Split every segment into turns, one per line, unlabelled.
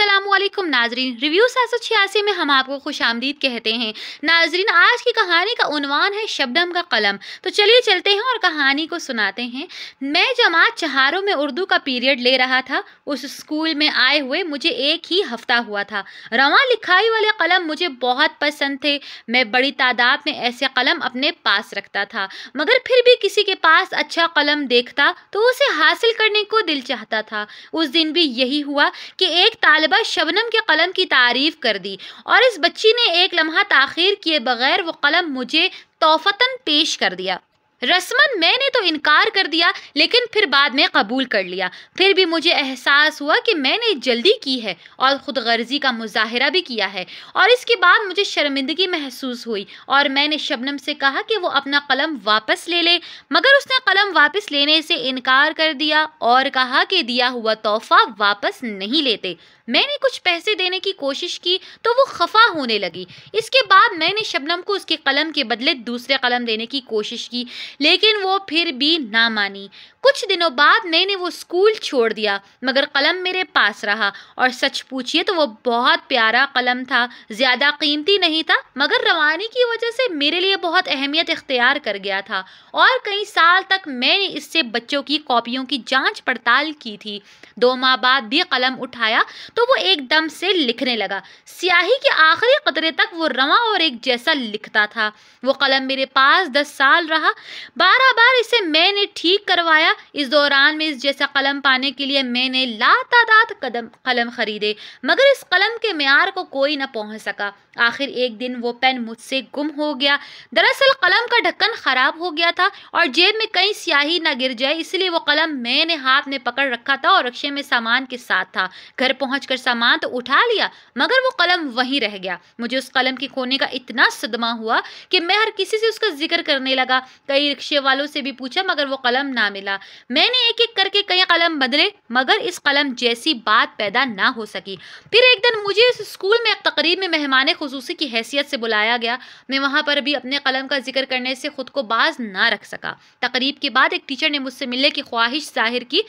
असलम नाजरीन रिव्यू सात सौ छियासी में हम आपको खुश आमदीद कहते हैं नाजरीन आज की कहानी का उनवान है शबनम का कलम तो चलिए चलते हैं और कहानी को सुनाते हैं मैं जमात चहारों में उर्दू का पीरियड ले रहा था उस स्कूल में आए हुए मुझे एक ही हफ्ता हुआ था रवा लिखाई वाले कलम मुझे बहुत पसंद थे मैं बड़ी तादाद में ऐसे कलम अपने पास रखता था मगर फिर भी किसी के पास अच्छा कलम देखता तो उसे हासिल करने को दिल चाहता था उस दिन भी यही हुआ कि एक तालब तलबा शबनम के कलम की तारीफ़ कर दी और इस बच्ची ने एक लम्हा ताखिर किए बगैर वो कलम मुझे तोहफ़ता पेश कर दिया रस्मन मैंने तो इनकार कर दिया लेकिन फिर बाद में कबूल कर लिया फिर भी मुझे एहसास हुआ कि मैंने जल्दी की है और ख़ुद गर्जी का मुजाहरा भी किया है और इसके बाद मुझे शर्मिंदगी महसूस हुई और मैंने शबनम से कहा कि वो अपना कलम वापस ले ले मगर उसने कलम वापस लेने से इनकार कर दिया और कहा कि दिया हुआ तोहफा वापस नहीं लेते मैंने कुछ पैसे देने की कोशिश की तो वो खफा होने लगी इसके बाद मैंने शबनम को उसके कलम के बदले दूसरे कलम देने की कोशिश की लेकिन वो फिर भी ना मानी कुछ दिनों बाद मैंने वो स्कूल छोड़ दिया मगर कलम मेरे पास रहा और सच पूछिए तो वो बहुत प्यारा कलम था ज़्यादा कीमती नहीं था मगर रवानी की वजह से मेरे लिए बहुत अहमियत इख्तियार कर गया था और कई साल तक मैंने इससे बच्चों की कॉपियों की जांच पड़ताल की थी दो माह बाद भी कलम उठाया तो वो एकदम से लिखने लगा स्याही के आखिरी कतरे तक वो रवा और एक जैसा लिखता था वो कलम मेरे पास दस साल रहा बारह बार इसे मैंने ठीक करवाया इस दौरान में इस जैसा कलम पाने के लिए मैंने लातादात कदम कलम ख़रीदे मगर इस कलम के मैार को कोई ना पहुंच सका आखिर एक दिन वो पेन मुझसे गुम हो गया दरअसल कलम का ढक्कन ख़राब हो गया था और जेब में कई स्याही ना गिर जाए इसलिए वो कलम मैंने हाथ में पकड़ रखा था और रक्शे में सामान के साथ था घर पहुँच सामान तो उठा लिया मगर वो कलम वहीं रह गया मुझे उस कलम के खोने का इतना सदमा हुआ कि मैं हर किसी से उसका जिक्र करने लगा कई कई रिक्शे वालों से भी पूछा मगर वो कलम ना मिला मैंने एक एक करके कई कलम बदले मगर इस कलम जैसी बात पैदा ना हो सकी फिर एक दिन मुझे इस स्कूल में एक तकरीब में मेहमान खसूसी की हैसियत से बुलाया गया मैं वहाँ पर भी अपने कलम का जिक्र करने से ख़ुद को बाज ना रख सका तकरीब के बाद एक टीचर ने मुझसे मिलने की ख्वाहिश जाहिर की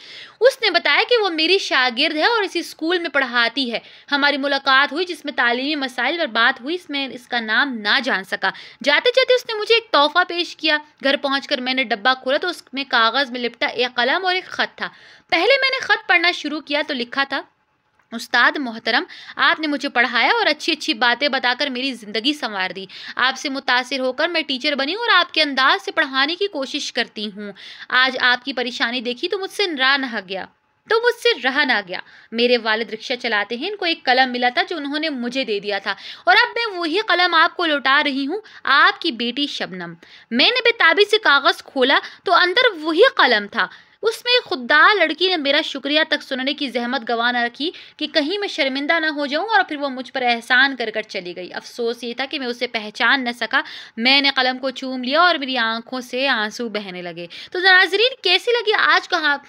उसने बताया कि वो मेरी शागिर्द है और इसी स्कूल में पढ़ाती है हमारी मुलाकात हुई जिसमें तालीमी मसाइल पर बात हुई इसमें इसका नाम ना जान सका जाते जाते उसने मुझे एक तोहफा पेश किया घर पहुंचकर मैंने डब्बा खोला तो उसमें कागज़ में लिपटा एक कलम और एक ख़त था पहले मैंने ख़त पढ़ना शुरू किया तो लिखा था उस्ताद मोहतरम आपने मुझे पढ़ाया और अच्छी अच्छी बातें बताकर मेरी ज़िंदगी संवार दी आपसे मुतासर होकर मैं टीचर बनी और आपके अंदाज से पढ़ाने की कोशिश करती हूँ आज आपकी परेशानी देखी तो मुझसे नरा नहा गया तो मुझसे रहा ना गया मेरे वालिद रिक्शा चलाते हैं इनको एक कलम मिला था जो उन्होंने मुझे दे दिया था और अब मैं वही कलम आपको लौटा रही हूँ आपकी बेटी शबनम मैंने बेताबी से कागज़ खोला तो अंदर वही कलम था उसमें खुददार लड़की ने मेरा शुक्रिया तक सुनने की जहमत गवा ना रखी कि कहीं मैं शर्मिंदा ना हो जाऊं और फिर वो मुझ पर एहसान कर कर चली गई अफसोस ये था कि मैं उसे पहचान न सका मैंने कलम को चूम लिया और मेरी आंखों से आंसू बहने लगे तो नाजरीन कैसी लगी आज कहा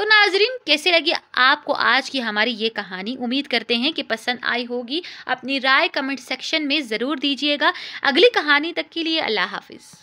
तो नाजरीन कैसे लगी आपको आज की हमारी ये कहानी उम्मीद करते हैं कि पसंद आई होगी अपनी राय कमेंट सेक्शन में ज़रूर दीजिएगा अगली कहानी तक के लिए अल्लाह हाफिज़